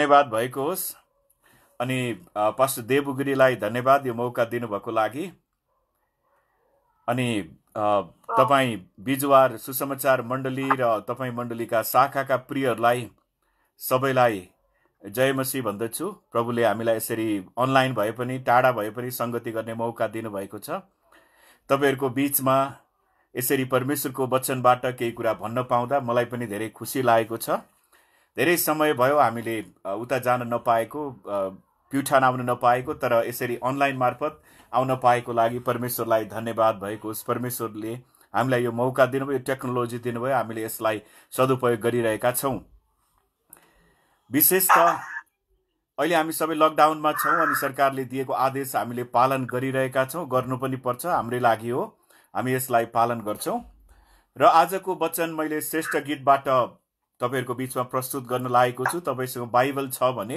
धन्यवाद भएको होस् अनि पास्टर देवगिरीलाई धन्यवाद यो मौका दिनुभएको लागि अनि तपाईँ बिजुवार सुसमाचार मण्डली र तपाईँ मण्डलीका शाखाका प्रियहरूलाई सबैलाई जय मसी भन्दछु प्रभुले हामीलाई यसरी अनलाइन भए पनि टाढा भए पनि सङ्गति गर्ने मौका दिनुभएको छ तपाईँहरूको बिचमा यसरी परमेश्वरको वचनबाट केही कुरा भन्न पाउँदा मलाई पनि धेरै खुसी लागेको छ धेरै समय भयो हामीले उता जान नपाएको प्युठान आउन नपाएको तर यसरी अनलाइन मार्फत आउन पाएको लागि परमेश्वरलाई धन्यवाद भएको होस् परमेश्वरले हामीलाई यो मौका दिनुभयो यो टेक्नोलोजी दिनुभयो हामीले यसलाई सदुपयोग गरिरहेका छौँ विशेष त अहिले हामी सबै लकडाउनमा छौँ अनि सरकारले दिएको आदेश हामीले पालन गरिरहेका छौँ गर्नु पनि पर्छ हाम्रै लागि हो हामी यसलाई पालन गर्छौँ र आजको वचन मैले श्रेष्ठ गीतबाट तपाईँहरूको बिचमा प्रस्तुत गर्न लागेको छु तपाईँसँग बाइबल छ भने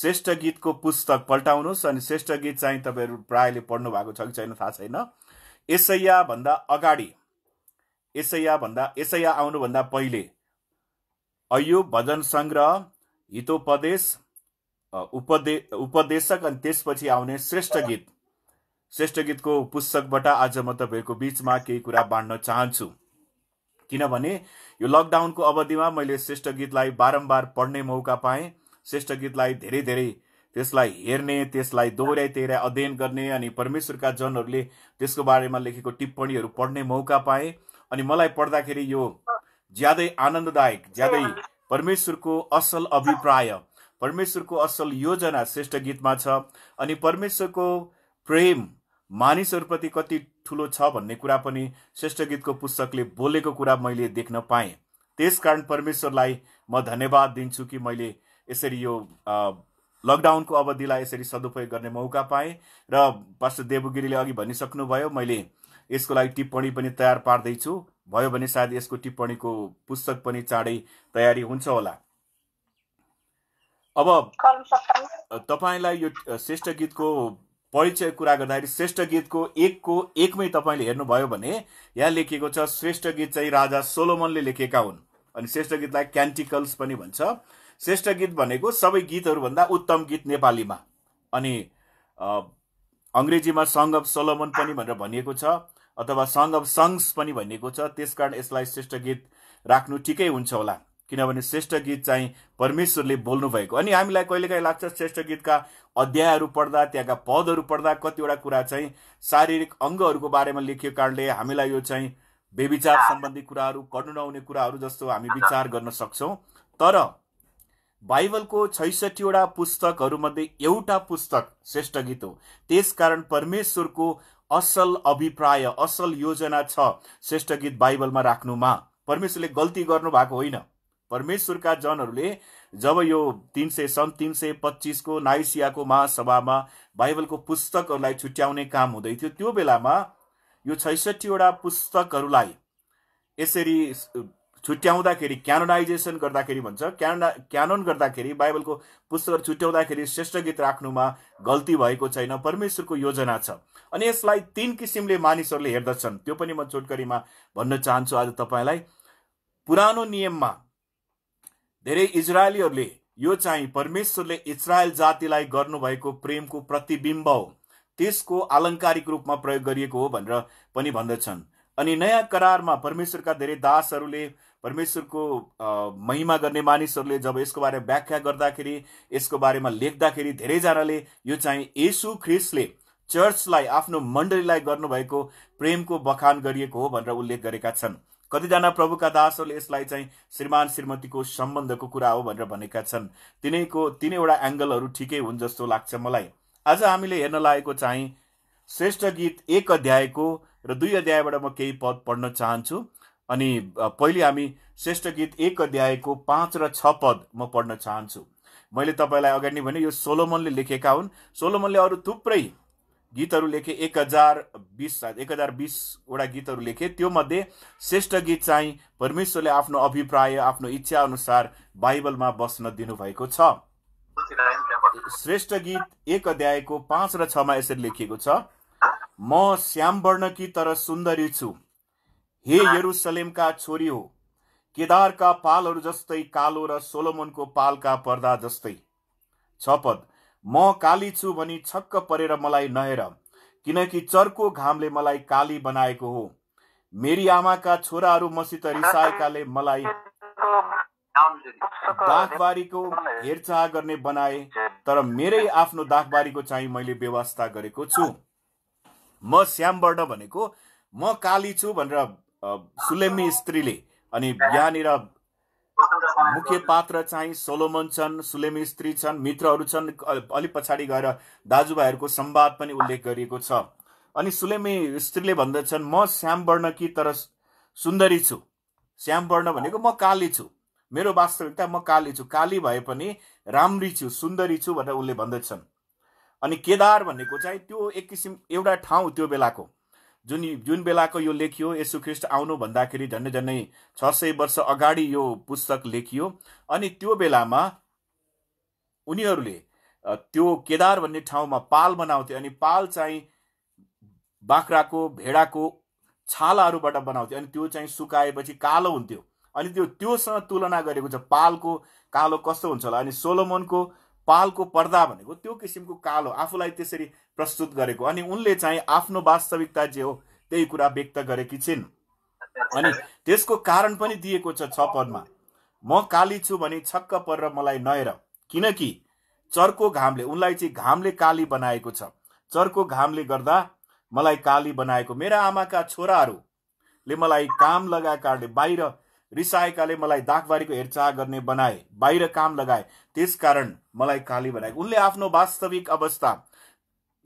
श्रेष्ठ गीतको पुस्तक पल्टाउनुहोस् अनि श्रेष्ठ गीत चाहिँ तपाईँहरू प्रायले पढ्नु भएको छ कि छैन थाहा छैन एसैयाभन्दा अगाडि एसैयाभन्दा यसैया आउनुभन्दा पहिले अयो भजन सङ्ग्रह हितोपदेश उपदे उपदेशक अनि त्यसपछि आउने श्रेष्ठ गीत श्रेष्ठ गीतको पुस्तकबाट आज म तपाईँहरूको बिचमा केही कुरा बाँड्न चाहन्छु किनभने यो लकडाउनको अवधिमा मैले श्रेष्ठ गीतलाई बारम्बार पढ्ने मौका पाएँ श्रेष्ठ गीतलाई धेरै धेरै त्यसलाई हेर्ने त्यसलाई दोहोऱ्याइतेर अध्ययन गर्ने अनि परमेश्वरका जनहरूले त्यसको बारेमा लेखेको टिप्पणीहरू पढ्ने मौका पाएँ अनि मलाई पढ्दाखेरि यो ज्यादै आनन्ददायक ज्यादै परमेश्वरको असल अभिप्राय परमेश्वरको असल योजना श्रेष्ठ गीतमा छ अनि परमेश्वरको प्रेम मानिसहरूप्रति कति ठुलो छ भन्ने कुरा पनि श्रेष्ठ गीतको पुस्तकले बोलेको कुरा मैले देख्न पाएँ त्यसकारण परमेश्वरलाई म धन्यवाद दिन्छु कि मैले यसरी यो लकडाउनको अवधिलाई यसरी सदुपयोग गर्ने मौका पाएँ र पास्टर देवगिरीले अघि भनिसक्नुभयो मैले यसको लागि टिप्पणी पनि तयार पार्दैछु भयो भने सायद यसको टिप्पणीको पुस्तक पनि चाँडै तयारी हुन्छ होला अब तपाईँलाई यो श्रेष्ठ गीतको परिचय कुरा गर्दाखेरि श्रेष्ठ गीतको एकको एकमै तपाईँले हेर्नुभयो भने यहाँ लेखिएको छ श्रेष्ठ गीत चाहिँ राजा सोलोमनले लेखेका हुन् अनि श्रेष्ठ गीतलाई क्यान्टिकल्स पनि भन्छ श्रेष्ठ गीत भनेको सबै गीतहरूभन्दा उत्तम गीत नेपालीमा अनि अङ्ग्रेजीमा सङ्ग अफ सोलोमन पनि भनेर भनिएको छ अथवा सङ्ग अफ सङ्ग्स पनि भनिएको छ त्यसकारण यसलाई श्रेष्ठ गीत राख्नु ठिकै हुन्छ होला किनभने श्रेष्ठ गीत चाहिँ परमेश्वरले बोल्नु भएको अनि हामीलाई कहिलेकाहीँ लाग्छ श्रेष्ठ गीतका अध्यायहरू पढ्दा त्यहाँका पदहरू पढ्दा कतिवटा कुरा चाहिँ शारीरिक अङ्गहरूको बारेमा लेखिएको कारणले हामीलाई यो चाहिँ बेविचार सम्बन्धी कुराहरू कर्नु नहुने कुराहरू जस्तो हामी विचार गर्न सक्छौँ तर बाइबलको छैसठीवटा पुस्तकहरूमध्ये एउटा पुस्तक श्रेष्ठ गीत हो त्यसकारण परमेश्वरको असल अभिप्राय असल योजना छ श्रेष्ठ गीत बाइबलमा राख्नुमा परमेश्वरले गल्ती गर्नु भएको होइन परमेश्वरका जनहरूले जब यो तिन सय सन् तिन सय पच्चिसको नाइसियाको महासभामा बाइबलको पुस्तकहरूलाई छुट्याउने काम हुँदै थियो त्यो बेलामा यो छैसठीवटा पुस्तकहरूलाई यसरी छुट्याउँदाखेरि क्यानोनाइजेसन गर्दाखेरि भन्छ क्यानोना क्यानोन गर्दाखेरि बाइबलको पुस्तकहरू छुट्याउँदाखेरि श्रेष्ठ गीत राख्नुमा गल्ती भएको छैन परमेश्वरको योजना छ अनि यसलाई तिन किसिमले मानिसहरूले हेर्दछन् त्यो पनि म छोटकरीमा भन्न चाहन्छु आज तपाईँलाई पुरानो नियममा धेरै इजरायलीहरूले यो चाहिँ परमेश्वरले इजरायल जातिलाई गर्नुभएको प्रेमको प्रतिबिम्ब हो त्यसको आलङ्कारिक रूपमा प्रयोग गरिएको हो भनेर पनि भन्दछन् अनि नयाँ करारमा परमेश्वरका धेरै दासहरूले परमेश्वरको महिमा गर्ने मानिसहरूले जब यसको बारेमा व्याख्या गर्दाखेरि यसको बारेमा लेख्दाखेरि धेरैजनाले यो चाहिँ येसु ख्रिस्टले चर्चलाई आफ्नो मण्डलीलाई गर्नुभएको प्रेमको बखान गरिएको हो भनेर उल्लेख गरेका छन् कतिजना प्रभुका दासहरूले यसलाई चाहिँ श्रीमान श्रीमतीको सम्बन्धको कुरा हो भनेर भनेका छन् तिनैको तिनैवटा एङ्गलहरू ठिकै हुन् जस्तो लाग्छ मलाई आज हामीले हेर्न लागेको चाहिँ श्रेष्ठ गीत एक अध्यायको र दुई अध्यायबाट म केही पद पढ्न चाहन्छु अनि पहिले हामी श्रेष्ठ गीत एक अध्यायको पाँच र छ पद म पढ्न चाहन्छु मैले तपाईँलाई अगाडि नै भने यो सोलोमनले लेखेका हुन् सोलोमनले अरू थुप्रै गीतहरू लेखेँ एक हजार बिस एक हजार बिसवटा गीतहरू लेखेँ त्योमध्ये श्रेष्ठ गीत चाहिँ परमेश्वरले आफ्नो अभिप्राय आफ्नो इच्छा अनुसार बाइबलमा बस्न दिनुभएको छ श्रेष्ठ गीत एक अध्यायको पाँच र छमा यसरी लेखिएको छ म श्याम वर्ण कि तर सुन्दरी छु हे यरुसलेमका छोरी हो केदारका पालहरू जस्तै कालो र सोलोमनको पालका पर्दा जस्तै छ पद म काली छु भनी छक्क परेर मलाई नहेर किनकि चर्को घामले मलाई काली बनाएको हो मेरी आमाका छोराहरू मसित रिसाएकाले मलाई दाखबारीको हेरचाह गर्ने बनाए तर मेरै आफ्नो दाखबारीको चाहिँ मैले व्यवस्था गरेको छु म श्यामबाट भनेको म काली छु भनेर सुलेमी स्त्रीले अनि यहाँनिर मुख्य पात्र चाहिँ सोलोमन छन् सुलेमी स्त्री छन् मित्रहरू छन् अलिक पछाडि गएर दाजुभाइहरूको संवाद पनि उल्लेख गरिएको छ अनि सुलेमी स्त्रीले भन्दछन् म श्याम वर्ण कि तर सुन्दरी छु श्याम वर्ण भनेको म काली छु मेरो वास्तविकता म काली छु काली भए पनि राम्री छु सुन्दरी छु भनेर उसले भन्दछन् अनि केदार भनेको चाहिँ त्यो एक किसिम एउटा ठाउँ त्यो बेलाको जुन जुन बेलाको यो लेखियो ख्रिस्ट आउनु भन्दाखेरि झन्डै झन्डै छ सय वर्ष अगाडि यो पुस्तक लेखियो अनि त्यो बेलामा उनीहरूले त्यो केदार भन्ने ठाउँमा पाल बनाउँथे अनि पाल चाहिँ बाख्राको भेडाको छालाहरूबाट बनाउँथ्यो अनि त्यो चाहिँ सुकाएपछि कालो हुन्थ्यो अनि त्यो त्योसँग तुलना गरेको छ पालको कालो कस्तो हुन्छ होला अनि सोलोमोनको पालको पर्दा भनेको त्यो किसिमको कालो आफूलाई त्यसरी प्रस्तुत गरेको अनि उनले चाहिँ आफ्नो वास्तविकता जे हो त्यही कुरा व्यक्त गरेकी छिन् अनि त्यसको कारण पनि दिएको छ छ पदमा म काली छु भने छक्क परेर मलाई नहेर किनकि चर्को घामले उनलाई चाहिँ घामले काली बनाएको छ चर्को घामले गर्दा मलाई काली बनाएको मेरा आमाका छोराहरूले मलाई काम लगाएकाले बाहिर रिसाएकाले मलाई दागबारीको हेरचाह गर्ने बनाए बाहिर काम लगाए त्यसकारण मलाई काली बनाए उनले आफ्नो वास्तविक अवस्था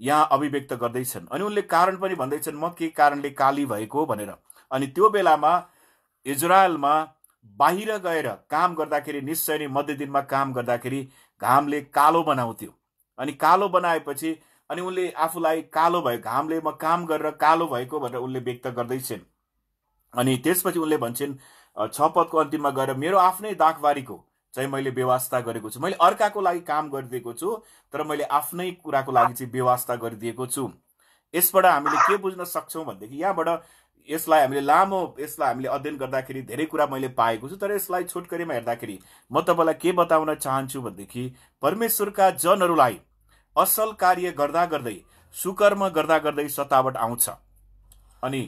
यहाँ अभिव्यक्त गर्दैछन् अनि उनले कारण पनि भन्दैछन् म के कारणले काली भएको भनेर अनि त्यो बेलामा इजरायलमा बाहिर गएर काम गर्दाखेरि निश्चय नै मध्य दिनमा काम गर्दाखेरि घामले कालो बनाउँथ्यो अनि कालो बनाएपछि अनि उनले आफूलाई कालो भयो घामले म काम गरेर कालो भएको भनेर उनले व्यक्त गर्दैछन् अनि त्यसपछि उनले भन्छन् छ पदको अन्तिममा गएर मेरो आफ्नै दाखबारीको चाहिँ मैले व्यवस्था गरेको छु मैले अर्काको लागि काम गरिदिएको छु तर मैले आफ्नै कुराको लागि चाहिँ व्यवस्था गरिदिएको छु यसबाट हामीले के बुझ्न सक्छौँ भनेदेखि यहाँबाट यसलाई हामीले लामो यसलाई हामीले अध्ययन गर्दाखेरि धेरै कुरा मैले पाएको छु तर यसलाई छोटकरीमा हेर्दाखेरि म तपाईँलाई के बताउन चाहन्छु भनेदेखि परमेश्वरका जनहरूलाई असल कार्य गर्दा गर्दै सुकर्म गर्दा गर्दै सतावट आउँछ अनि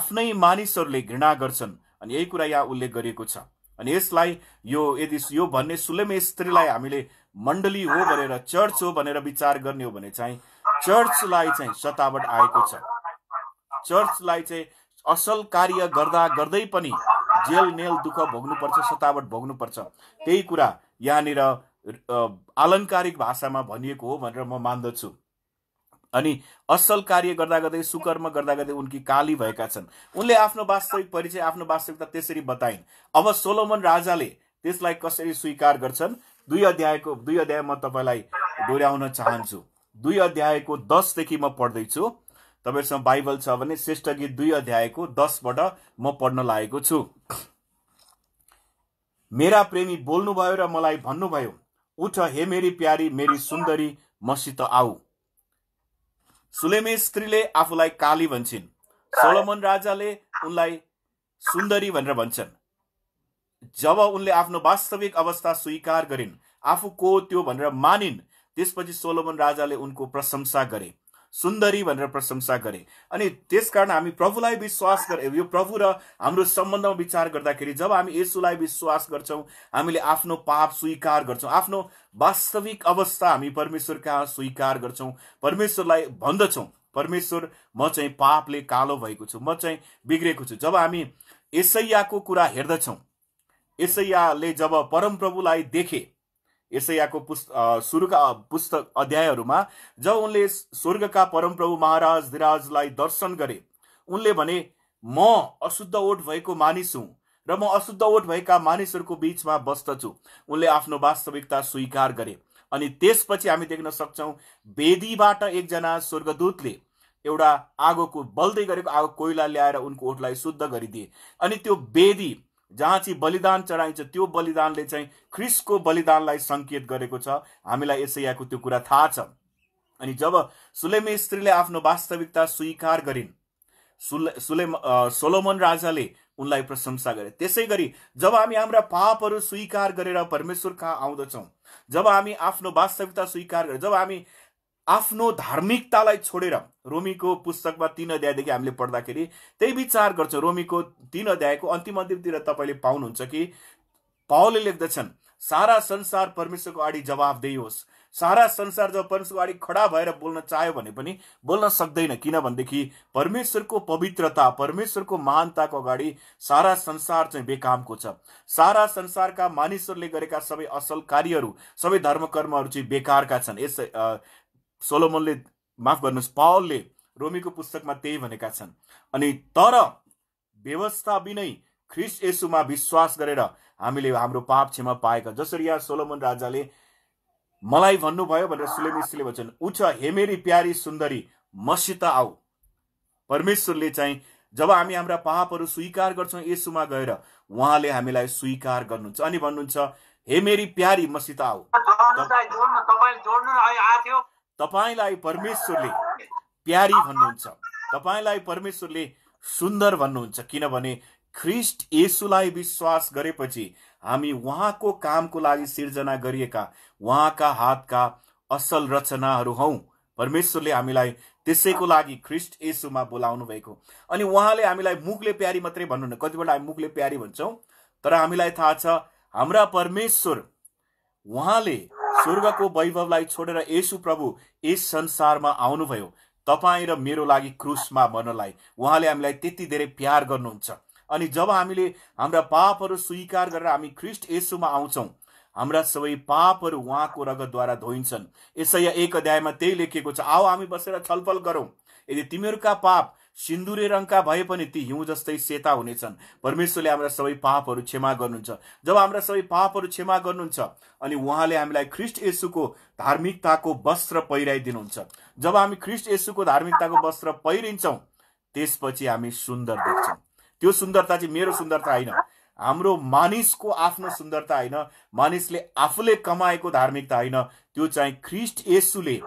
आफ्नै मानिसहरूले घृणा गर्छन् अनि यही कुरा यहाँ उल्लेख गरिएको छ अनि यसलाई यो यदि यो भन्ने सुलेमे स्त्रीलाई हामीले मण्डली हो भनेर चर्च हो भनेर विचार गर्ने हो भने चाहिँ चर्चलाई चाहिँ सतावट आएको छ चर्चलाई चाहिँ असल कार्य गर्दा गर्दै पनि जेल मेल दुःख भोग्नुपर्छ सतावट भोग्नुपर्छ त्यही कुरा यहाँनिर आलङ्कारिक भाषामा भनिएको हो भनेर म मान्दछु अनि असल कार्य गर्दा गर्दै सुकर्म गर्दा गर्दै उनकी काली भएका छन् उनले आफ्नो वास्तविक परिचय आफ्नो वास्तविकता त्यसरी बताइन् अब सोलोमन राजाले त्यसलाई कसरी स्वीकार गर्छन् दुई अध्यायको दुई अध्याय म तपाईँलाई डोर्याउन चाहन्छु दुई अध्यायको दसदेखि म पढ्दैछु तपाईँहरूसँग बाइबल छ भने श्रेष्ठ गीत दुई अध्यायको दसबाट म पढ्न लागेको छु मेरा प्रेमी बोल्नुभयो र मलाई भन्नुभयो उठ हे मेरी प्यारी मेरी सुन्दरी मसित आऊ सुलेमे स्त्रीले आफूलाई काली भन्छन् सोलोमन राजाले उनलाई सुन्दरी भनेर भन्छन् जब उनले आफ्नो वास्तविक अवस्था स्वीकार गरिन् आफू को त्यो भनेर मानिन् त्यसपछि सोलोमन राजाले उनको प्रशंसा गरे सुन्दरी भनेर प्रशंसा गरे अनि त्यसकारण हामी प्रभुलाई विश्वास गरे यो प्रभु र हाम्रो सम्बन्धमा विचार गर्दाखेरि जब हामी यसुलाई विश्वास गर्छौँ हामीले आफ्नो पाप स्वीकार गर्छौँ आफ्नो वास्तविक अवस्था हामी परमेश्वर कहाँ स्वीकार गर्छौँ परमेश्वरलाई भन्दछौँ परमेश्वर म चाहिँ पापले कालो भएको छु म चाहिँ बिग्रेको छु जब हामी यसैयाको कुरा हेर्दछौँ यसैयाले जब परमप्रभुलाई देखे यसैयाको पुस्त सुरुका पुस्तक अध्यायहरूमा जब उनले स्वर्गका परमप्रभु महाराज धिराजलाई दर्शन गरे उनले भने म अशुद्ध ओठ भएको मानिस हुँ र म अशुद्ध ओठ भएका मानिसहरूको बिचमा बस्दछु उनले आफ्नो वास्तविकता स्वीकार गरे अनि त्यसपछि हामी देख्न सक्छौँ वेदीबाट एकजना स्वर्गदूतले एउटा आगोको बल्दै गरेको आगो कोइला ल्याएर उनको ओठलाई शुद्ध गरिदिए अनि त्यो वेदी जहाँ चाहिँ बलिदान चढाइन्छ त्यो बलिदानले चाहिँ ख्रिसको बलिदानलाई सङ्केत गरेको छ हामीलाई यसैयाको त्यो कुरा थाहा छ अनि जब सुलेमे स्त्रीले आफ्नो वास्तविकता स्वीकार गरिन् सुले सुलेम सोलोमन राजाले उनलाई प्रशंसा गरे त्यसै गरी जब हामी हाम्रा पापहरू स्वीकार गरेर परमेश्वर कहाँ आउँदछौँ जब हामी आफ्नो वास्तविकता स्वीकार गरे जब हामी आफ्नो धार्मिकतालाई छोडेर रोमीको पुस्तकमा तिन अध्यायदेखि हामीले पढ्दाखेरि त्यही विचार गर्छ रोमीको तिन अध्यायको अन्तिम अन्तिमतिर तपाईँले पाउनुहुन्छ कि पावलले लेख्दछन् सारा संसार परमेश्वरको अगाडि जवाफ होस् सारा संसार जब परमेश्वरको अगाडि खडा भएर बोल्न चाह्यो भने पनि बोल्न सक्दैन किनभनेदेखि परमेश्वरको पवित्रता परमेश्वरको महानताको अगाडि सारा संसार चाहिँ बेकामको छ सारा संसारका मानिसहरूले गरेका सबै असल कार्यहरू सबै धर्मकर्महरू चाहिँ बेकारका छन् यस सोलोमनले माफ गर्नुहोस् पावलले रोमीको पुस्तकमा त्यही भनेका छन् अनि तर व्यवस्था बिनै ख्रिस यसुमा विश्वास गरेर हामीले हाम्रो पाप क्षमा पाएका जसरी यहाँ सोलोमन राजाले मलाई भन्नुभयो भनेर सुलेमिसीले भन्छन् हे हेमेरी प्यारी सुन्दरी मसित आऊ परमेश्वरले चाहिँ जब हामी हाम्रा पापहरू स्वीकार गर्छौँ यसुमा गएर उहाँले हामीलाई स्वीकार गर्नुहुन्छ अनि भन्नुहुन्छ हे मेरी प्यारी मसित आऊ तपाईँलाई परमेश्वरले प्यारी भन्नुहुन्छ तपाईँलाई परमेश्वरले सुन्दर भन्नुहुन्छ किनभने ख्रिस्ट येसुलाई विश्वास गरेपछि हामी उहाँको कामको लागि सिर्जना गरिएका उहाँका हातका असल रचनाहरू हौ परमेश्वरले हामीलाई त्यसैको लागि ख्रिस्ट येसुमा बोलाउनु भएको अनि उहाँले हामीलाई मुखले प्यारी मात्रै भन्नुहुन्न कतिपल्ट हामी मुखले प्यारी भन्छौँ तर हामीलाई थाहा छ हाम्रा परमेश्वर उहाँले स्वर्गको वैभवलाई छोडेर यसु प्रभु यस संसारमा आउनुभयो तपाईँ र मेरो लागि क्रुसमा मर्नलाई उहाँले हामीलाई त्यति धेरै प्यार गर्नुहुन्छ अनि जब हामीले हाम्रा पापहरू स्वीकार गरेर हामी ख्रिस्ट यसुमा आउँछौँ हाम्रा सबै पापहरू उहाँको रगतद्वारा धोइन्छन् यसै एक अध्यायमा त्यही लेखिएको छ आओ हामी बसेर छलफल गरौँ यदि तिमीहरूका पाप सिन्दुरे रङका भए पनि ती हिउँ जस्तै सेता हुनेछन् परमेश्वरले हाम्रा सबै पापहरू क्षमा गर्नुहुन्छ जब हाम्रा सबै पापहरू क्षमा गर्नुहुन्छ अनि उहाँले हामीलाई ख्रिस्ट यसुको धार्मिकताको वस्त्र पहिराइदिनुहुन्छ जब हामी ख्रिस्ट यसुको धार्मिकताको वस्त्र पहिरिन्छौँ त्यसपछि हामी सुन्दर देख्छौँ त्यो सुन्दरता चाहिँ मेरो सुन्दरता होइन हाम्रो मानिसको आफ्नो सुन्दरता होइन मानिसले आफूले कमाएको धार्मिकता होइन त्यो चाहिँ ख्रिस्ट यसुले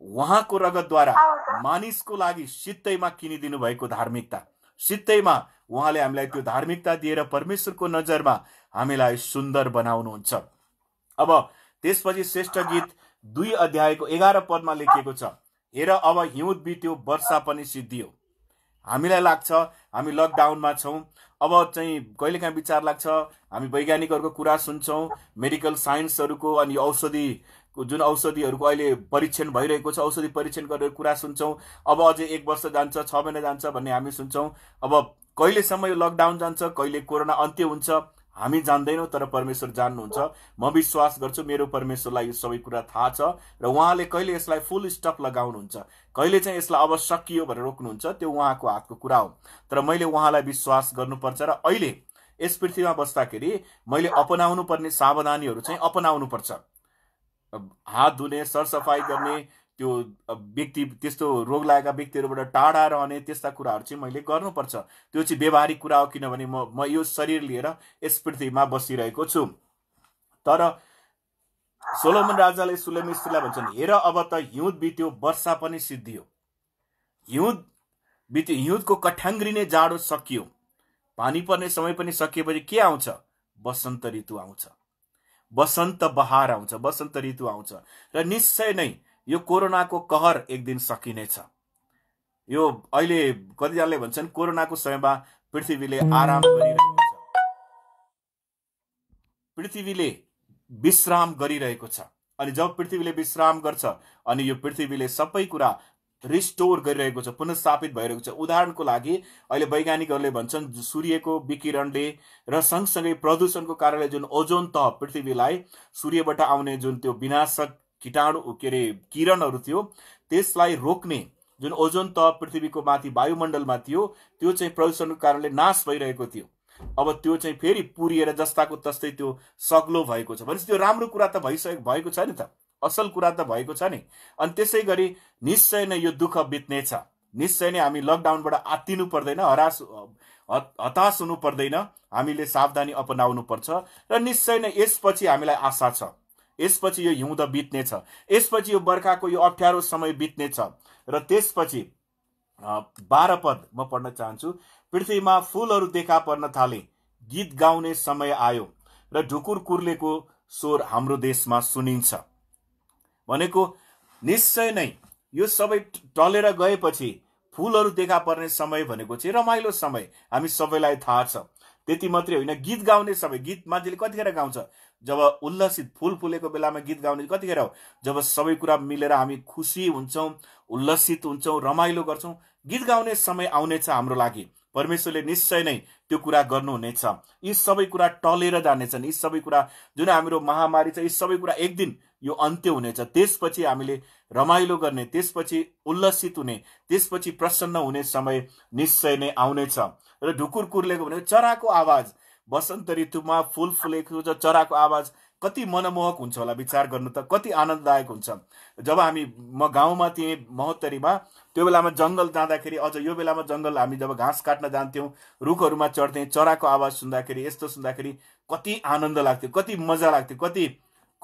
उहाँको रगतद्वारा मानिसको लागि सित्तैमा किनिदिनु भएको धार्मिकता सित्तैमा उहाँले हामीलाई त्यो धार्मिकता दिएर परमेश्वरको नजरमा हामीलाई सुन्दर बनाउनुहुन्छ अब त्यसपछि श्रेष्ठ गीत दुई अध्यायको एघार पदमा लेखिएको छ हेर अब हिउँद बित्यो वर्षा पनि सिद्धियो हामीलाई लाग्छ हामी लकडाउनमा छौँ अब चाहिँ कहिलेकाहीँ विचार लाग्छ हामी वैज्ञानिकहरूको कुरा सुन्छौँ मेडिकल साइन्सहरूको अनि औषधि जुन औषधिहरूको अहिले परीक्षण भइरहेको छ औषधि परीक्षण गरेर कुरा सुन्छौँ अब अझै एक वर्ष जान्छ छ महिना जान्छ भन्ने हामी सुन्छौँ अब कहिलेसम्म यो लकडाउन जान्छ कहिले कोरोना अन्त्य हुन्छ हामी जान्दैनौँ तर परमेश्वर जान्नुहुन्छ म विश्वास गर्छु मेरो परमेश्वरलाई यो सबै कुरा थाहा छ र उहाँले कहिले यसलाई फुल स्टप लगाउनुहुन्छ कहिले चाहिँ यसलाई अब सकियो भनेर रोक्नुहुन्छ त्यो उहाँको हातको कुरा हो तर मैले उहाँलाई विश्वास गर्नुपर्छ र अहिले यस पृथ्वीमा बस्दाखेरि मैले अपनाउनु पर्ने सावधानीहरू चाहिँ अपनाउनुपर्छ हात धुने सरसफाइ गर्ने त्यो व्यक्ति त्यस्तो रोग लागेका व्यक्तिहरूबाट टाढा रहने त्यस्ता कुराहरू चाहिँ मैले गर्नुपर्छ त्यो चाहिँ व्यवहारिक कुरा हो किनभने म म यो शरीर लिएर यस पृथ्वीमा बसिरहेको छु तर सोलोमन राजाले सुलेम स्त्रीलाई भन्छन् हेर अब त हिउँद बित्यो वर्षा पनि सिद्धियो हिउँद बित्यो हिउँदको कठ्याङ्ग्रिने जाडो सकियो पानी पर्ने समय पनि सकिएपछि के आउँछ वसन्त ऋतु आउँछ बसन्त बहार आउँछ बसन्त ऋतु आउँछ र निश्चय नै यो कोरोनाको कहर एक दिन सकिनेछ यो अहिले कतिजनाले भन्छन् कोरोनाको समयमा पृथ्वीले आराम गरिरहेको छ पृथ्वीले विश्राम गरिरहेको छ अनि जब पृथ्वीले विश्राम गर्छ अनि यो पृथ्वीले सबै कुरा रिस्टोर गरिरहेको छ पुनस्थापित भइरहेको छ उदाहरणको लागि अहिले वैज्ञानिकहरूले भन्छन् सूर्यको विकिरणले र सँगसँगै प्रदूषणको कारणले जुन ओजोन तह पृथ्वीलाई सूर्यबाट आउने जुन त्यो विनाशक किटाणु के अरे किरणहरू थियो त्यसलाई रोक्ने जुन ओजोन तह पृथ्वीको माथि वायुमण्डलमा थियो त्यो चाहिँ प्रदूषणको कारणले नाश भइरहेको थियो अब त्यो चाहिँ फेरि पुरिएर जस्ताको तस्तै त्यो सग्लो भएको छ भनेपछि त्यो राम्रो कुरा त भइसकेको भएको छ नि त असल कुरा त भएको छ नि अनि त्यसै गरी निश्चय नै यो दुःख बित्नेछ निश्चय नै हामी लकडाउनबाट आत्तिनु पर्दैन हरास हताश हुनु पर्दैन हामीले सावधानी अपनाउनु पर्छ र निश्चय नै यसपछि हामीलाई आशा छ यसपछि यो हिउँद बित्नेछ यसपछि यो बर्खाको यो अप्ठ्यारो समय बित्नेछ र त्यसपछि बाह्र पद म पढ्न चाहन्छु पृथ्वीमा फुलहरू देखा पर्न थाले गीत गाउने समय आयो र ढुकुर कुर्लेको स्वर हाम्रो देशमा सुनिन्छ भनेको निश्चय नै यो सबै टलेर गएपछि फुलहरू देखा पर्ने समय भनेको चाहिँ रमाइलो समय हामी सबैलाई थाहा छ त्यति मात्रै होइन गीत गाउने समय गीत मान्छेले कतिखेर गाउँछ जब उल्लसित फुल फुलेको बेलामा गीत गाउने कतिखेर हो जब सबै कुरा मिलेर हामी खुसी हुन्छौँ उल्लसित हुन्छौँ रमाइलो गर्छौँ गीत गाउने समय आउनेछ हाम्रो लागि परमेश्वरले निश्चय नै त्यो कुरा गर्नुहुनेछ यी सबै कुरा टलेर जानेछन् यी सबै कुरा जुन हाम्रो महामारी छ यी सबै कुरा एक दिन यो अन्त्य हुनेछ त्यसपछि हामीले रमाइलो गर्ने त्यसपछि उल्लसित हुने त्यसपछि प्रसन्न हुने समय निश्चय नै आउनेछ र ढुकुर कुर्लेको भनेको चराको आवाज वसन्त ऋतुमा फुल फुलेको चराको आवाज कति मनमोहक हुन्छ होला विचार गर्नु त कति आनन्ददायक हुन्छ जब हामी म गाउँमा थिएँ महोत्तरीमा त्यो बेलामा जङ्गल जाँदाखेरि अझ यो बेलामा जङ्गल हामी जब घाँस काट्न जान्थ्यौँ रुखहरूमा चढ्थ्यौँ चराको आवाज सुन्दाखेरि यस्तो सुन्दाखेरि कति आनन्द लाग्थ्यो कति मजा लाग्थ्यो कति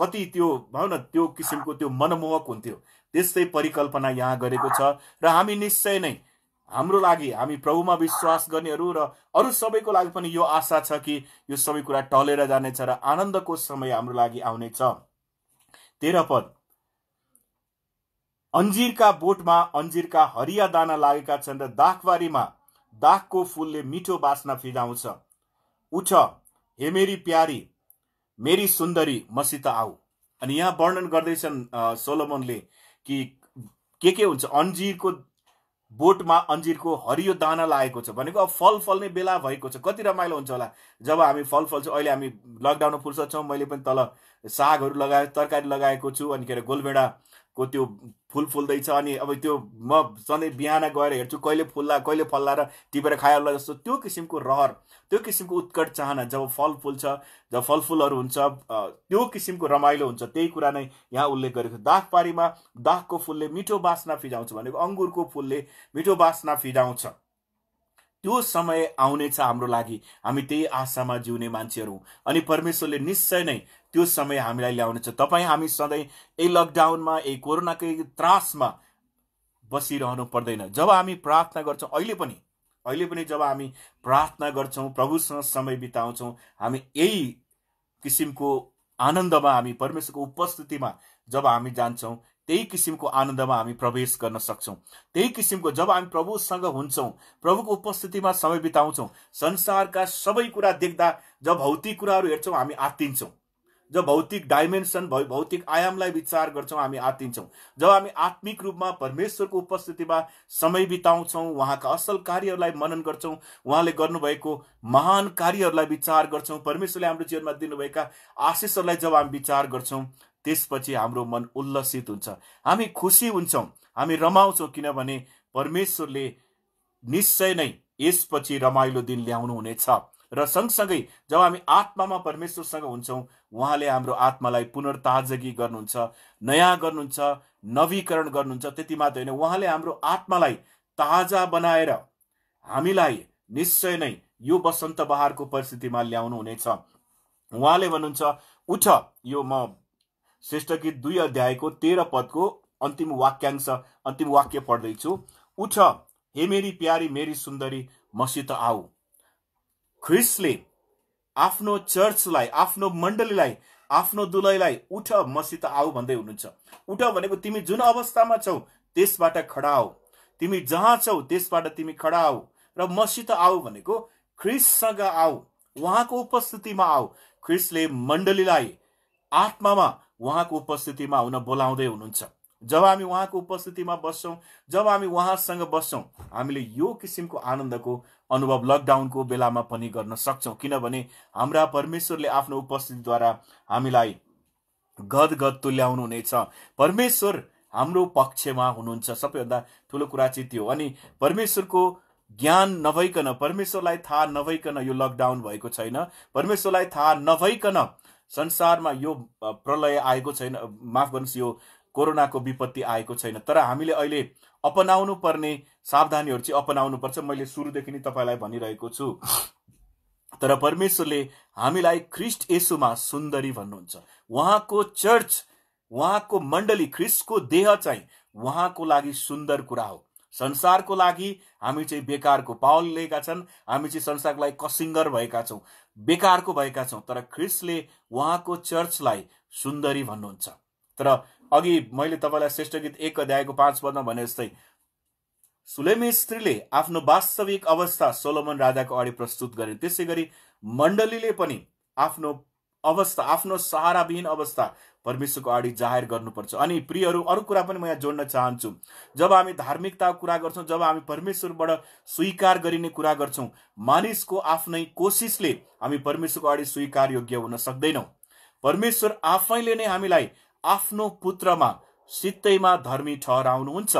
कति त्यो भनौँ न त्यो किसिमको त्यो मनमोहक हुन्थ्यो त्यस्तै परिकल्पना यहाँ गरेको छ र हामी निश्चय नै हाम्रो लागि हामी प्रभुमा विश्वास गर्नेहरू र अरू सबैको लागि पनि यो आशा छ कि यो सबै कुरा टलेर जानेछ र आनन्दको समय हाम्रो लागि आउनेछ तेह्र पद अन्जिरका बोटमा अन्जिरका हरिया दाना लागेका छन् र दाखबारीमा दाखको फुलले मिठो बास्ना फिजाउँछ उठ हेमेरी प्यारी मेरी सुन्दरी मसित आऊ अनि यहाँ वर्णन गर्दैछन् सोलोमनले कि के के हुन्छ अन्जिरको बोटमा अन्जिरको हरियो दाना लागेको छ भनेको अब फल फल्ने बेला भएको छ कति रमाइलो हुन्छ होला जब हामी फल फल्छौँ अहिले हामी लकडाउनमा फुर्सद छौँ मैले पनि तल सागहरू लगाए तरकारी लगाएको छु अनि के अरे गोलभेडा को त्यो फुल फुल्दैछ अनि अब त्यो म सधैँ बिहान गएर हेर्छु कहिले फुल्ला कहिले फल्ला र टिपेर होला जस्तो त्यो किसिमको रहर त्यो किसिमको उत्कट चाहना जब फल फुल्छ जब फलफुलहरू हुन्छ त्यो किसिमको रमाइलो हुन्छ त्यही कुरा नै यहाँ उल्लेख गरेको दागपारीमा दागको फुलले मिठो बासना फिजाउँछ भनेको अङ्गुरको फुलले मिठो बासना फिजाउँछ त्यो समय आउनेछ हाम्रो लागि हामी त्यही आशामा जिउने मान्छेहरू अनि परमेश्वरले निश्चय नै त्यो समय हामीलाई ल्याउनेछ तपाईँ हामी सधैँ यही लकडाउनमा यही कोरोनाकै त्रासमा बसिरहनु पर्दैन जब हामी प्रार्थना गर्छौँ अहिले पनि अहिले पनि जब हामी प्रार्थना गर्छौँ प्रभुसँग समय बिताउँछौँ हामी यही किसिमको आनन्दमा हामी परमेश्वरको उपस्थितिमा जब हामी जान्छौँ त्यही किसिमको आनन्दमा हामी प्रवेश गर्न सक्छौँ त्यही किसिमको जब हामी प्रभुसँग हुन्छौँ प्रभुको उपस्थितिमा समय बिताउँछौँ संसारका सबै कुरा देख्दा जब भौतिक कुराहरू हेर्छौँ हामी आत्तिन्छौँ जब भौतिक डाइमेन्सन भौतिक आयामलाई विचार गर्छौँ हामी आतिन्छौँ जब हामी आत्मिक रूपमा परमेश्वरको उपस्थितिमा समय बिताउँछौँ उहाँका असल कार्यहरूलाई मनन गर्छौँ उहाँले गर्नुभएको महान कार्यहरूलाई विचार गर्छौँ परमेश्वरले हाम्रो जीवनमा दिनुभएका आशिषहरूलाई जब हामी विचार गर्छौँ त्यसपछि हाम्रो मन उल्लसित हुन्छ हामी खुसी हुन्छौँ हामी रमाउँछौँ किनभने परमेश्वरले निश्चय नै यसपछि रमाइलो दिन ल्याउनुहुनेछ र सँगसँगै जब हामी आत्मामा परमेश्वरसँग हुन्छौँ उहाँले हाम्रो आत्मालाई पुनर्ताजगी गर्नुहुन्छ नयाँ गर्नुहुन्छ नवीकरण गर्नुहुन्छ त्यति मात्र होइन उहाँले हाम्रो आत्मालाई ताजा बनाएर हामीलाई निश्चय नै यो बसन्त बहारको परिस्थितिमा ल्याउनु हुनेछ उहाँले भन्नुहुन्छ उठ यो म श्रेष्ठ गीत दुई अध्यायको तेह्र पदको अन्तिम वाक्यांश अन्तिम वाक्य पढ्दैछु उठ हे मेरी प्यारी मेरी सुन्दरी मसित आऊ ख्रिसले आफ्नो चर्चलाई आफ्नो मण्डलीलाई आफ्नो दुलैलाई उठ मसित आऊ भन्दै हुनुहुन्छ उठ भनेको तिमी जुन अवस्थामा छौ त्यसबाट खडा हौ तिमी जहाँ छौ त्यसबाट तिमी खडा हौ र मसित आऊ भनेको ख्रिससँग आऊ उहाँको उपस्थितिमा आऊ ख्रिसले मण्डलीलाई आत्मामा उहाँको उपस्थितिमा हुन बोलाउँदै हुनुहुन्छ जब हामी उहाँको उपस्थितिमा बस्छौँ जब हामी उहाँसँग बस्छौँ हामीले यो किसिमको आनन्दको अनुभव लकडाउनको बेलामा पनि गर्न सक्छौँ किनभने हाम्रा परमेश्वरले आफ्नो उपस्थितिद्वारा हामीलाई गद तुल्याउनु हुनेछ परमेश्वर हाम्रो पक्षमा हुनुहुन्छ सबैभन्दा ठुलो कुरा चाहिँ त्यो अनि परमेश्वरको ज्ञान नभइकन परमेश्वरलाई थाहा नभइकन यो लकडाउन भएको छैन परमेश्वरलाई थाहा नभइकन संसारमा यो प्रलय आएको छैन माफ गर्नुहोस् यो कोरोनाको विपत्ति आएको छैन तर हामीले अहिले अपनाउनु पर्ने सावधानीहरू चाहिँ अपनाउनु पर्छ मैले सुरुदेखि नै तपाईँलाई भनिरहेको छु तर परमेश्वरले हामीलाई ख्रिस्ट यसुमा सुन्दरी भन्नुहुन्छ उहाँको चर्च उहाँको मण्डली ख्रिस्टको देह चाहिँ उहाँको लागि सुन्दर कुरा हो संसारको लागि हामी चाहिँ बेकारको पावल लिएका छन् हामी चाहिँ संसारको लागि कसिङ्गर भएका छौँ बेकारको भएका छौँ तर ख्रिस्टले उहाँको चर्चलाई सुन्दरी भन्नुहुन्छ तर अघि मैले तपाईँलाई श्रेष्ठ गीत एक अध्यायको पाँच पदमा भने जस्तै सुलेमी स्त्रीले आफ्नो वास्तविक अवस्था सोलोमन राजाको अगाडि प्रस्तुत गरे त्यसै गरी मण्डलीले पनि आफ्नो अवस्था आफ्नो सहाराविहीन अवस्था परमेश्वरको अगाडि जाहेर गर्नुपर्छ अनि प्रियहरू अरू कुरा पनि म यहाँ जोड्न चाहन्छु जब हामी धार्मिकताको कुरा गर्छौँ जब हामी परमेश्वरबाट स्वीकार गरिने कुरा गर्छौँ मानिसको आफ्नै कोसिसले हामी परमेश्वरको अगाडि स्वीकार योग्य हुन सक्दैनौँ परमेश्वर आफैले नै हामीलाई आफ्नो पुत्रमा सित्तैमा धर्मी ठहराउनुहुन्छ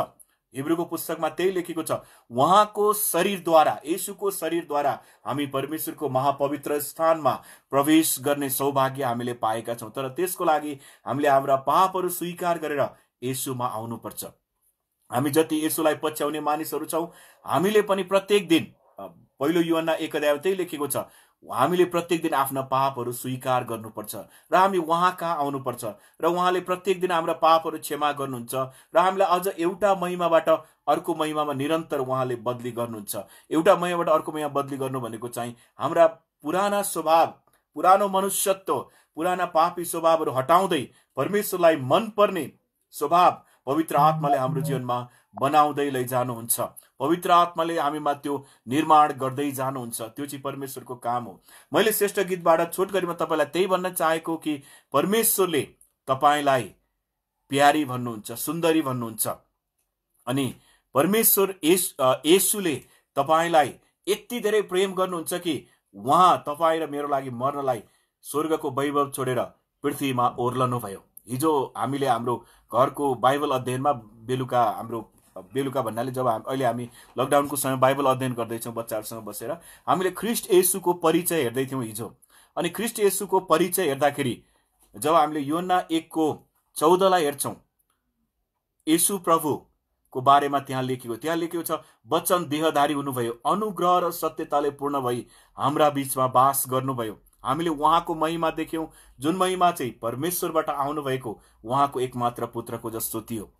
हिब्रूको पुस्तकमा त्यही लेखेको छ उहाँको शरीरद्वारा यसुको शरीरद्वारा हामी परमेश्वरको महापवित्र स्थानमा प्रवेश गर्ने सौभाग्य हामीले पाएका छौँ तर त्यसको लागि हामीले हाम्रा पापहरू स्वीकार गरेर यसुमा आउनुपर्छ हामी जति यसुलाई पछ्याउने मानिसहरू छौँ हामीले पनि प्रत्येक दिन पहिलो युवना एक अध्याय त्यही लेखेको छ हामीले प्रत्येक दिन आफ्ना पापहरू स्वीकार गर्नुपर्छ र हामी उहाँ कहाँ आउनुपर्छ र उहाँले प्रत्येक दिन हाम्रा पापहरू क्षमा गर्नुहुन्छ र हामीलाई अझ एउटा महिमाबाट अर्को महिमामा निरन्तर उहाँले बदली गर्नुहुन्छ एउटा महिमाबाट अर्को महिमा बदली गर्नु भनेको चाहिँ हाम्रा पुराना स्वभाव पुरानो मनुष्यत्व पुराना पापी स्वभावहरू हटाउँदै परमेश्वरलाई मनपर्ने स्वभाव पवित्र आत्माले हाम्रो जीवनमा बनाउँदै लैजानुहुन्छ पवित्र आत्माले हामीमा त्यो निर्माण गर्दै जानुहुन्छ त्यो चाहिँ परमेश्वरको काम हो मैले श्रेष्ठ गीतबाट छोट गरिमा तपाईँलाई त्यही भन्न चाहेको कि परमेश्वरले तपाईँलाई प्यारी भन्नुहुन्छ सुन्दरी भन्नुहुन्छ अनि परमेश्वर एस यसुले तपाईँलाई यति धेरै प्रेम गर्नुहुन्छ कि उहाँ तपाईँ र मेरो लागि मर्नलाई स्वर्गको वैभव छोडेर पृथ्वीमा ओर्लनुभयो हिजो हामीले हाम्रो घरको बाइबल अध्ययनमा बेलुका हाम्रो बेलुका भन्नाले जब हामी अहिले हामी लकडाउनको समय बाइबल अध्ययन गर्दैछौँ बच्चाहरूसँग बसेर हामीले ख्रिस्ट यसुको परिचय हेर्दै थियौँ हिजो अनि ख्रिस्ट यसुको परिचय हेर्दाखेरि जब हामीले योना एकको चौधलाई हेर्छौँ यसु प्रभुको बारेमा त्यहाँ लेखेको त्यहाँ लेखेको छ वचन देहधारी हुनुभयो अनुग्रह र सत्यताले पूर्ण भई हाम्रा बिचमा बास गर्नुभयो हामीले उहाँको महिमा देख्यौँ जुन महिमा चाहिँ परमेश्वरबाट आउनुभएको उहाँको एकमात्र पुत्रको जस्तो थियो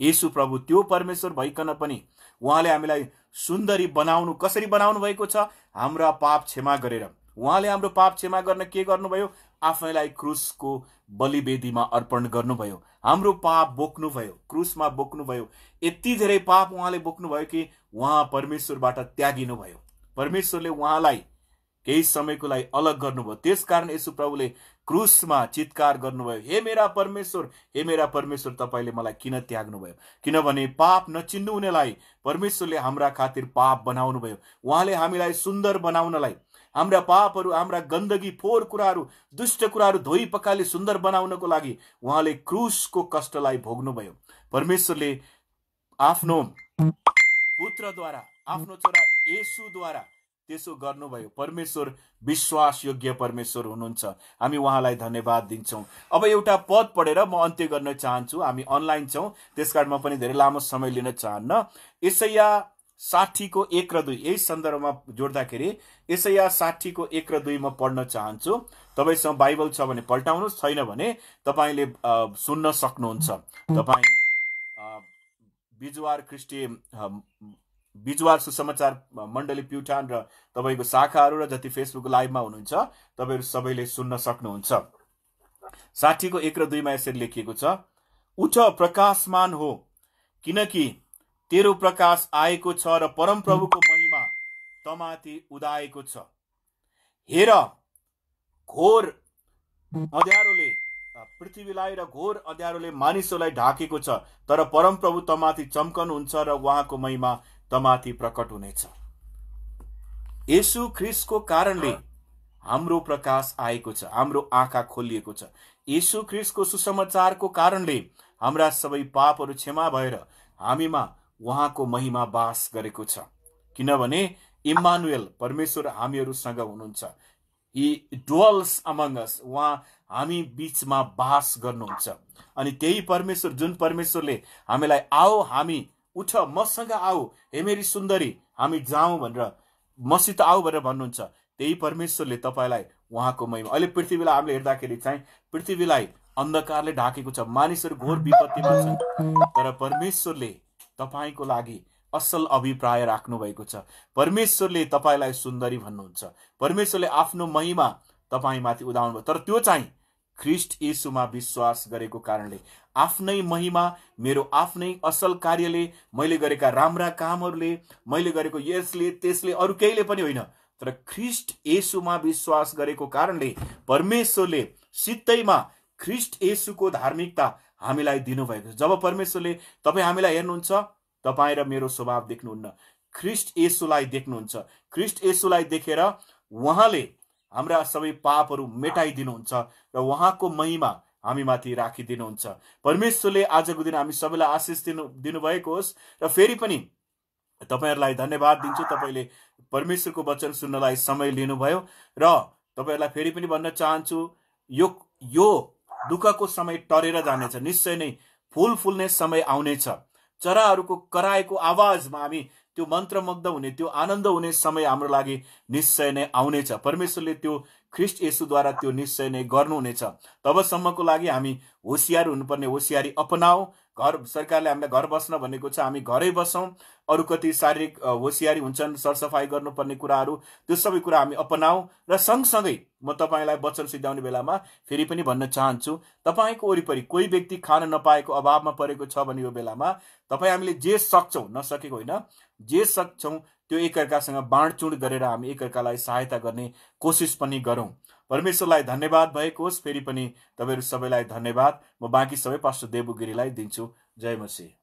येसु प्रभु त्यो परमेश्वर भइकन पनि उहाँले हामीलाई सुन्दरी बनाउनु कसरी बनाउनु भएको छ हाम्रा पाप क्षमा गरेर उहाँले हाम्रो पाप क्षमा गर्न के गर्नुभयो आफैलाई क्रुसको बलिवेदीमा अर्पण गर्नुभयो हाम्रो पाप बोक्नुभयो क्रुसमा बोक्नुभयो यति धेरै पाप उहाँले बोक्नुभयो कि उहाँ परमेश्वरबाट त्यागिनुभयो परमेश्वरले उहाँलाई केही समयको लागि अलग गर्नुभयो त्यसकारण यसु प्रभुले क्रुसमा चितकार गर्नुभयो हे मेरा परमेश्वर हे मेरा परमेश्वर तपाईँले मलाई किन त्याग्नुभयो किनभने पाप नचिन्नु हुनेलाई परमेश्वरले हाम्रा खातिर पाप बनाउनु भयो उहाँले हामीलाई सुन्दर बनाउनलाई हाम्रा पापहरू हाम्रा गन्दगी फोहोर कुराहरू दुष्ट कुराहरू धोइ पकाले सुन्दर बनाउनको लागि उहाँले क्रुसको कष्टलाई भोग्नुभयो परमेश्वरले आफ्नो पुत्रद्वारा आफ्नो छोरा येसुद्वारा त्यसो गर्नुभयो परमेश्वर विश्वासयोग्य परमेश्वर हुनुहुन्छ हामी उहाँलाई धन्यवाद दिन्छौँ अब एउटा पद पढेर म अन्त्य गर्न चाहन्छु हामी अनलाइन छौँ त्यसकारण म पनि धेरै लामो समय लिन चाहन्न यसैया साठीको एक र दुई यही सन्दर्भमा जोड्दाखेरि यसैया साठीको एक र दुई म पढ्न चाहन्छु तपाईँसँग बाइबल छ भने पल्टाउनु छैन भने तपाईँले सुन्न सक्नुहुन्छ तपाईँ बिजुवार क्रिस्टी बिजुवार सुसमाचार मण्डली प्युठान र तपाईँको शाखाहरू र जति फेसबुक लाइभमा हुनुहुन्छ तपाईँहरू सबैले सुन्न सक्नुहुन्छ साठीको एक र दुईमा यसरी लेखिएको छ उठ प्रकाशमान हो किनकि तेरो प्रकाश आएको छ र परमप्रभुको महिमा तमाथि उदाएको छ हेर घोर अध्यारोले पृथ्वीलाई र घोर अध्यारोले मानिसहरूलाई ढाकेको छ तर परमप्रभु तमाथि चम्कनुहुन्छ र उहाँको महिमा तमाथि प्रकट हुनेछ यसु ख्रिसको कारणले हाम्रो प्रकाश आएको छ हाम्रो आँखा खोलिएको छ यसु ख्रिसको सुसमाचारको कारणले हाम्रा सबै पापहरू क्षमा भएर हामीमा उहाँको महिमा बास गरेको छ किनभने इमानुएल परमेश्वर हामीहरूसँग हुनुहुन्छ यी डुवल्स अमङ्गस उहाँ हामी बिचमा बास गर्नुहुन्छ अनि त्यही परमेश्वर जुन परमेश्वरले हामीलाई आओ हामी उठ मसँग आऊ हे मेरी सुन्दरी हामी जाउँ भनेर मसित आऊ भनेर भन्नुहुन्छ त्यही परमेश्वरले तपाईँलाई उहाँको महिमा अहिले पृथ्वीलाई हामीले हेर्दाखेरि चाहिँ पृथ्वीलाई अन्धकारले ढाकेको छ मानिसहरू घोर विपत्तिमा छन् तर परमेश्वरले तपाईँको लागि असल अभिप्राय राख्नु भएको छ परमेश्वरले तपाईँलाई सुन्दरी भन्नुहुन्छ परमेश्वरले आफ्नो महिमा तपाईँमाथि उदाउनु तर त्यो चाहिँ ख्रिस्ट यीशुमा विश्वास गरेको कारणले आफ्नै महिमा मेरो आफ्नै असल कार्यले मैले गरेका राम्रा कामहरूले मैले गरेको यसले त्यसले अरू केहीले पनि होइन तर ख्रिस्ट येसुमा विश्वास गरेको कारणले परमेश्वरले सित्तैमा ख्रिस्ट येसुको धार्मिकता हामीलाई दिनुभएको छ जब परमेश्वरले तपाईँ हामीलाई हेर्नुहुन्छ तपाईँ र मेरो स्वभाव देख्नुहुन्न ख्रिस्ट येसुलाई देख्नुहुन्छ ख्रिस्ट येसुलाई देखेर उहाँले हाम्रा सबै पापहरू मेटाइदिनुहुन्छ र उहाँको महिमा हामी माथि राखिदिनुहुन्छ परमेश्वरले आजको दिन हामी सबैलाई आशिष दिनु दिनुभएको होस् र फेरि पनि तपाईँहरूलाई धन्यवाद दिन्छु तपाईँले परमेश्वरको वचन सुन्नलाई समय लिनुभयो र तपाईँहरूलाई फेरि पनि भन्न चाहन्छु यो यो दुःखको समय टरेर जानेछ निश्चय नै फुल फुल्ने समय आउनेछ चराहरूको कराएको आवाजमा हामी त्यो मन्त्रमुग्ध हुने त्यो आनन्द हुने समय हाम्रो लागि निश्चय नै आउनेछ परमेश्वरले त्यो ख्रिस्ट यसुद्वारा त्यो निश्चय नै गर्नुहुनेछ तबसम्मको लागि हामी होसियार हुनुपर्ने होसियारी अपनाऊ घर सरकारले हामीलाई घर बस्न भनेको छ हामी घरै बसौँ अरू कति शारीरिक होसियारी हुन्छन् सरसफाई गर्नुपर्ने कुराहरू त्यो सबै कुरा हामी अपनाऊ र सँगसँगै म तपाईँलाई वचन सिद्धाउने बेलामा फेरि पनि भन्न चाहन्छु तपाईँको वरिपरि कोही व्यक्ति खान नपाएको अभावमा परेको छ भने यो बेलामा तपाईँ हामीले जे सक्छौँ नसकेको होइन जे सक्छौँ त्यो एकअर्कासँग बाँडचुँड गरेर हामी एकअर्कालाई सहायता गर्ने कोसिस पनि गरौँ परमेश्वरलाई धन्यवाद भएको होस् फेरि पनि तपाईँहरू सबैलाई धन्यवाद म बाँकी सबै पास्टर देवगिरीलाई दिन्छु जय मसी